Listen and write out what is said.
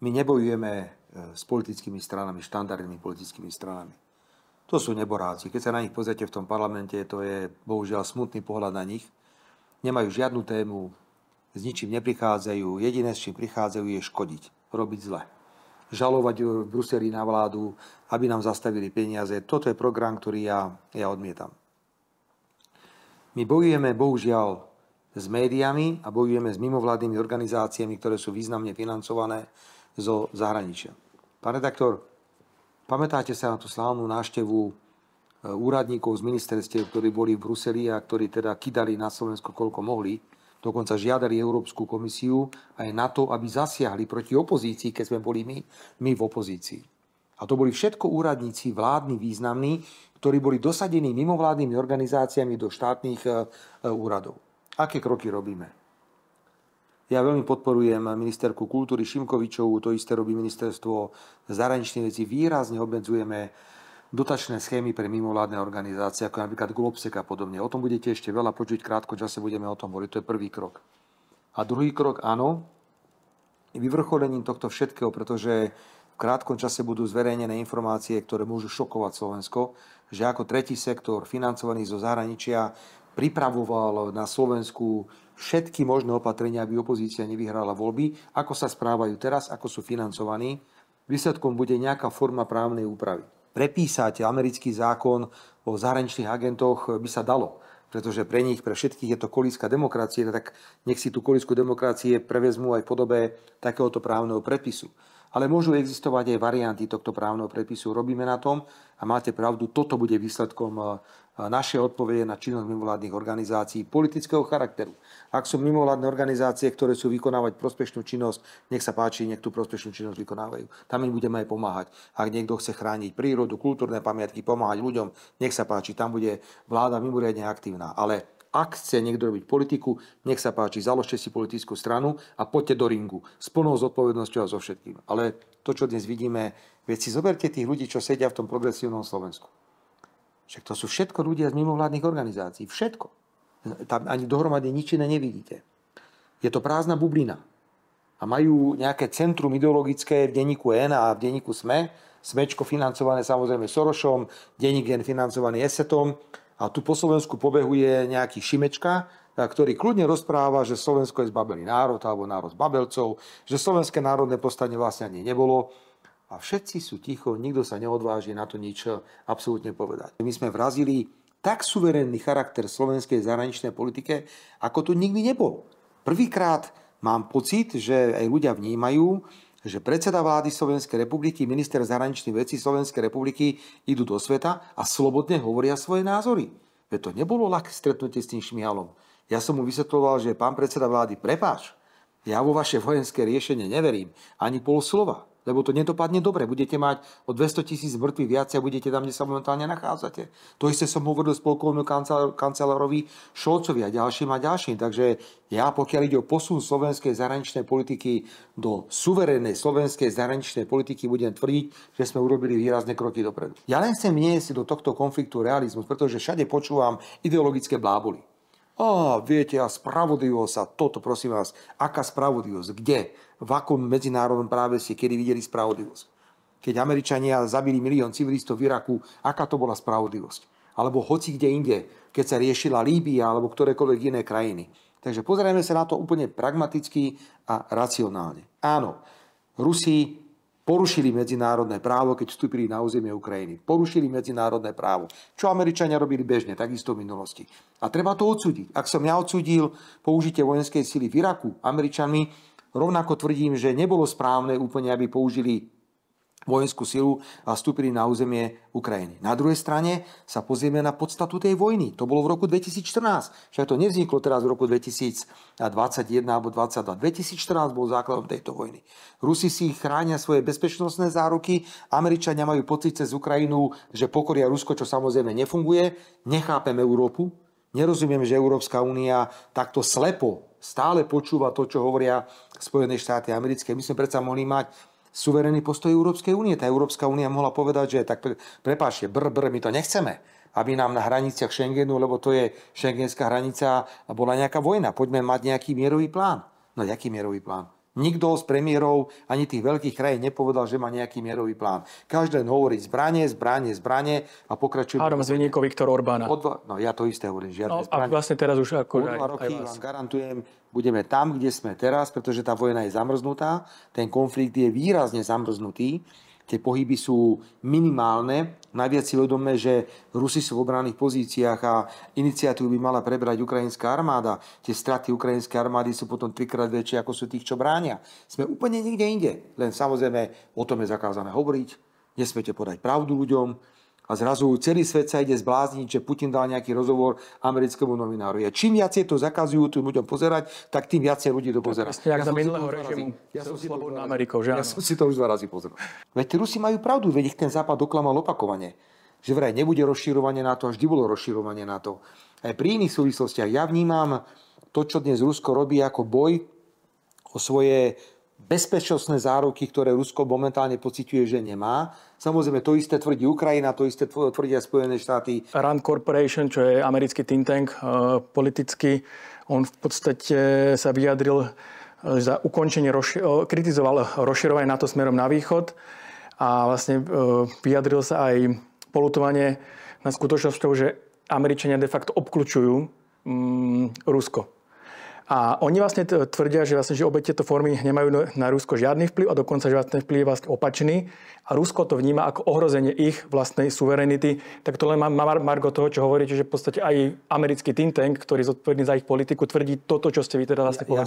My nebojujeme e, s politickými stranami, štandardnými politickými stranami. To sú neboráci. Keď sa na nich pozrite v tom parlamente, to je bohužiaľ smutný pohľad na nich. Nemajú žiadnu tému, s ničím neprichádzajú. Jediné, s čím prichádzajú, je škodiť, robiť zle. Žalovať e, Bruseli na vládu, aby nám zastavili peniaze. Toto je program, ktorý ja, ja odmietam. My bojujeme, bohužiaľ, s médiami a bojujeme s mimovládnymi organizáciami, ktoré sú významne financované zo zahraničia. Pán redaktor, pamätáte sa na tú slávnu náštevu e, úradníkov z ministerstiev, ktorí boli v Bruseli a ktorí teda kydali na Slovensko koľko mohli, dokonca žiadali Európsku komisiu aj na to, aby zasiahli proti opozícii, keď sme boli my, my v opozícii. A to boli všetko úradníci vládni významní, ktorí boli dosadení mimovládnymi organizáciami do štátnych e, e, úradov. Aké kroky robíme? Ja veľmi podporujem ministerku kultúry Šimkovičovú, to isté robí ministerstvo zahraničných vecí. Výrazne obmedzujeme dotačné schémy pre mimovládne organizácie, ako napríklad Globsek a podobne. O tom budete ešte veľa počuť, krátko čase budeme o tom hovoriť. To je prvý krok. A druhý krok, áno, vyvrcholením tohto všetkého, pretože v krátkom čase budú zverejnené informácie, ktoré môžu šokovať Slovensko, že ako tretí sektor financovaný zo zahraničia pripravoval na Slovensku všetky možné opatrenia, aby opozícia nevyhrala voľby, ako sa správajú teraz, ako sú financovaní. Výsledkom bude nejaká forma právnej úpravy. Prepísať americký zákon o zahraničných agentoch by sa dalo, pretože pre nich, pre všetkých je to kolíska demokracie, tak nech si tú kolísku demokracie prevezmú aj v podobe takéhoto právneho predpisu. Ale môžu existovať aj varianty tohto právneho predpisu. Robíme na tom a máte pravdu, toto bude výsledkom naše odpovede na činnosť mimovládnych organizácií politického charakteru. Ak sú mimovládne organizácie, ktoré sú vykonávať prospešnú činnosť, nech sa páči, nech tú prospešnú činnosť vykonávajú. Tam im budeme aj pomáhať. Ak niekto chce chrániť prírodu, kultúrne pamiatky, pomáhať ľuďom, nech sa páči, tam bude vláda mimoriadne aktívna. Ale ak chce niekto robiť politiku, nech sa páči, založte si politickú stranu a poďte do ringu s plnou zodpovednosťou a so všetkým. Ale to, čo dnes vidíme, veci si zoberte tých ľudí, čo sedia v tom progresívnom Slovensku. Však to sú všetko ľudia z mimovládnych organizácií. Všetko. Tam ani dohromady nič iné nevidíte. Je to prázdna bublina. A majú nejaké centrum ideologické v denníku N a v denníku SME. Smečko financované samozrejme Sorošom, denník N financovaný Esetom. A tu po Slovensku pobehuje nejaký Šimečka, eh, ktorý kľudne rozpráva, že Slovensko je zbabelý národ alebo národ babelcov, že slovenské národné postanie vlastne ani nebolo a všetci sú ticho, nikto sa neodváži na to nič absolútne povedať. My sme vrazili tak suverénny charakter slovenskej zahraničnej politike, ako to nikdy nebol. Prvýkrát mám pocit, že aj ľudia vnímajú, že predseda vlády Slovenskej republiky, minister zahraničných vecí Slovenskej republiky idú do sveta a slobodne hovoria svoje názory. Veď to nebolo ľahké stretnutie s tým šmialom. Ja som mu vysvetloval, že pán predseda vlády, prepáč, ja vo vaše vojenské riešenie neverím, ani pol slova lebo to nedopadne dobre. Budete mať o 200 tisíc mŕtvych viac a budete tam, kde sa momentálne nachádzate. To isté som hovoril spolkovému kancelárovi Šolcovi a ďalším a ďalším. Takže ja, pokiaľ ide o posun slovenskej zahraničnej politiky do suverénnej slovenskej zahraničnej politiky, budem tvrdiť, že sme urobili výrazné kroky dopredu. Ja len chcem niesť do tohto konfliktu realizmus, pretože všade počúvam ideologické bláboli a viete, a spravodlivosť a toto, prosím vás, aká spravodlivosť, kde, v akom medzinárodnom práve ste kedy videli spravodlivosť? Keď Američania zabili milión civilistov v Iraku, aká to bola spravodlivosť? Alebo hoci kde inde, keď sa riešila Líbia alebo ktorékoľvek iné krajiny. Takže pozrieme sa na to úplne pragmaticky a racionálne. Áno, Rusi Porušili medzinárodné právo, keď vstúpili na územie Ukrajiny. Porušili medzinárodné právo. Čo Američania robili bežne, takisto v minulosti. A treba to odsúdiť. Ak som ja odsúdil použitie vojenskej sily v Iraku Američanmi, rovnako tvrdím, že nebolo správne úplne, aby použili vojenskú silu a vstúpili na územie Ukrajiny. Na druhej strane sa pozrieme na podstatu tej vojny. To bolo v roku 2014. Však to nevzniklo teraz v roku 2021 alebo 2022. 2014 bol základom tejto vojny. Rusi si chránia svoje bezpečnostné záruky, Američania majú pocit cez Ukrajinu, že pokoria Rusko, čo samozrejme nefunguje. Nechápem Európu, Nerozumiem, že Európska únia takto slepo stále počúva to, čo hovoria Spojené štáty americké. My sme predsa mohli mať suverénny postoj Európskej únie. Tá Európska únia mohla povedať, že tak prepášte, br, br, my to nechceme, aby nám na hraniciach Schengenu, lebo to je šengenská hranica, bola nejaká vojna. Poďme mať nejaký mierový plán. No nejaký mierový plán? Nikto z premiérov ani tých veľkých krajín nepovedal, že má nejaký mierový plán. Každý len hovorí zbranie, zbranie, zbranie a pokračuje. Áno, z Viktor Orbána. Odva- no ja to isté hovorím. Žiadne no, zbranie. a vlastne teraz už ako... O dva roky aj vás. vám garantujem, budeme tam, kde sme teraz, pretože tá vojna je zamrznutá, ten konflikt je výrazne zamrznutý, tie pohyby sú minimálne. Najviac si vedome, že Rusi sú v obranných pozíciách a iniciatívu by mala prebrať ukrajinská armáda. Tie straty ukrajinskej armády sú potom trikrát väčšie, ako sú tých, čo bránia. Sme úplne niekde inde. Len samozrejme o tom je zakázané hovoriť, nesmete podať pravdu ľuďom, a zrazu celý svet sa ide zblázniť, že Putin dal nejaký rozhovor americkému novináru. A čím viacej to zakazujú tým ľuďom pozerať, tak tým viacej ľudí to pozerá. Ja, ja, som ja, som si to už Amerikou, že ja som si to už dva razy pozrel. Veď Rusi majú pravdu, veď ich ten západ oklamal opakovane. Že vraj nebude rozširovanie na a vždy bolo rozširovanie na to. Aj pri iných súvislostiach ja vnímam to, čo dnes Rusko robí ako boj o svoje bezpečnostné záruky, ktoré Rusko momentálne pociťuje, že nemá. Samozrejme, to isté tvrdí Ukrajina, to isté aj Spojené štáty. Rand Corporation, čo je americký think tank e, politicky, on v podstate sa vyjadril e, za ukončenie, e, kritizoval rozširovanie NATO smerom na východ a vlastne vyjadril sa aj polutovanie na skutočnosťou, že Američania de facto obklúčujú mm, Rusko. A oni vlastne tvrdia, že, vlastne, že obe tieto formy nemajú no- na Rusko žiadny vplyv a dokonca, že vlastne vplyv je vlastne opačný. A Rusko to vníma ako ohrozenie ich vlastnej suverenity. Tak to len má Margo toho, čo hovoríte, že v podstate aj americký think tank, ktorý je zodpovedný za ich politiku, tvrdí toto, čo ste vy teda vlastne povedali.